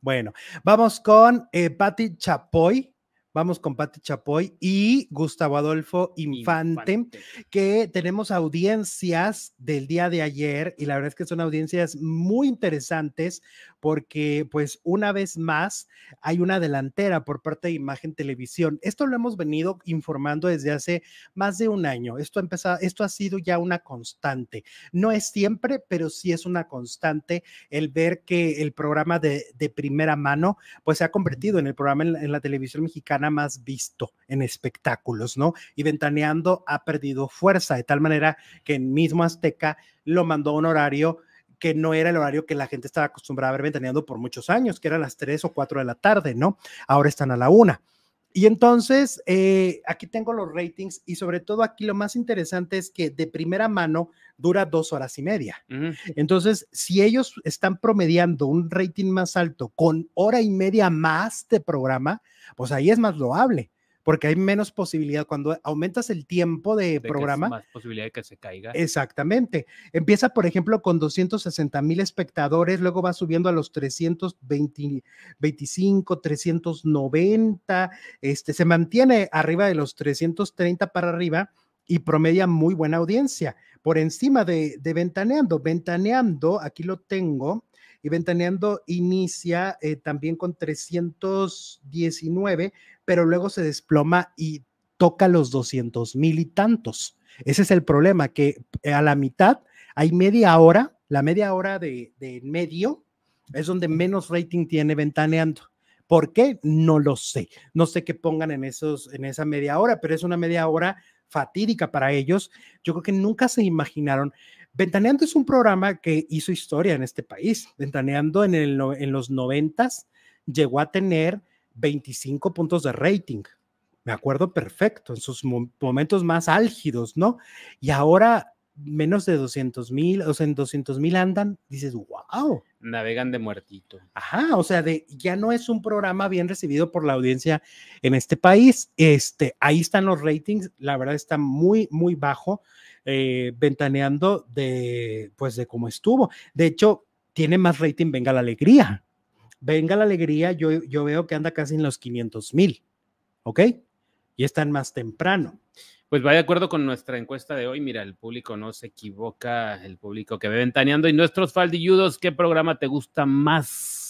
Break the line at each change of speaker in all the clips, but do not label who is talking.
Bueno, vamos con eh, Patti Chapoy, Vamos con Pati Chapoy y Gustavo Adolfo Infante, que tenemos audiencias del día de ayer y la verdad es que son audiencias muy interesantes porque pues una vez más hay una delantera por parte de Imagen Televisión. Esto lo hemos venido informando desde hace más de un año. Esto, empezado, esto ha sido ya una constante. No es siempre, pero sí es una constante el ver que el programa de, primera mano pues se ha convertido en el programa en la televisión mexicana más visto en espectáculos, ¿no? Y Ventaneando ha perdido fuerza, de tal manera que en mismo Azteca lo mandó a un horario que no era el horario que la gente estaba acostumbrada a ver ventaneando por muchos años, que eran las 3 o 4 de la tarde, ¿no? Ahora están a la 1. Y entonces, eh, aquí tengo los ratings y sobre todo aquí lo más interesante es que de primera mano dura dos horas y media. Entonces, si ellos están promediando un rating más alto con hora y media más de programa, pues ahí es más loable porque hay menos posibilidad. Cuando aumentas el tiempo de, programa. más
posibilidad de que se caiga.
Exactamente. Empieza, por ejemplo, con 260 mil espectadores, luego va subiendo a los 325, 390, este, se mantiene arriba de los 330 para arriba y promedia muy buena audiencia. Por encima de Ventaneando, Ventaneando, aquí lo tengo, y Ventaneando inicia eh, también con 319, pero luego se desploma y toca los 200 mil y tantos. Ese es el problema, que eh, a la mitad hay media hora, la media hora de, medio es donde menos rating tiene Ventaneando. ¿Por qué? No lo sé. No sé qué pongan en, esos, en esa media hora, pero es una media hora fatídica para ellos. Yo creo que nunca se imaginaron Ventaneando es un programa que hizo historia en este país. Ventaneando en, en los noventas llegó a tener 25 puntos de rating. Me acuerdo perfecto, en sus momentos más álgidos, ¿no? Y ahora menos de 200 mil, o sea, en 200 mil andan, dices, wow.
Navegan de muertito.
Ajá, o sea, de, ya no es un programa bien recibido por la audiencia en este país. Este, ahí están los ratings, la verdad está muy, muy bajo, eh, ventaneando de, pues, de cómo estuvo. De hecho, tiene más rating Venga la Alegría. Venga la Alegría, yo, yo veo que anda casi en los 500 mil, ¿ok? Y están más temprano.
Pues va de acuerdo con nuestra encuesta de hoy. Mira, el público no se equivoca, el público que ve ventaneando y nuestros faldilludos, ¿qué programa te gusta más?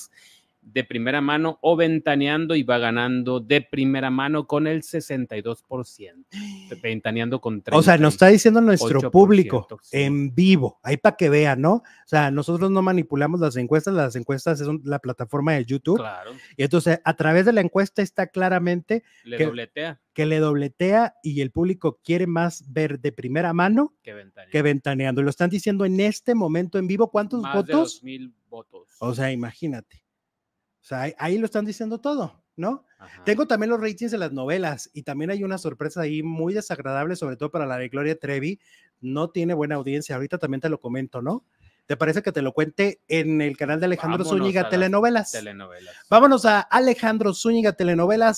de primera mano o ventaneando y va ganando de primera mano con el 62%, ventaneando con O sea, nos está diciendo nuestro público en
vivo, ahí para que vean, ¿no? O sea, nosotros no manipulamos las encuestas, las encuestas son la plataforma de YouTube. Claro. Y entonces a través de la encuesta está claramente le que, dobletea. que le dobletea y el público quiere más ver de primera mano que ventaneando. Lo están diciendo en este momento en vivo, ¿cuántos votos?
De 2000 votos.
O sea, imagínate ahí, lo están diciendo todo, ¿no? Tengo también los ratings de las novelas y también hay una sorpresa ahí muy desagradable, sobre todo para la de Gloria Trevi. No tiene buena audiencia, ahorita también te lo comento, ¿no? ¿Te parece que te lo cuente en el canal de Alejandro Zúñiga Telenovelas? Telenovelas. Vámonos a Alejandro Zúñiga Telenovelas.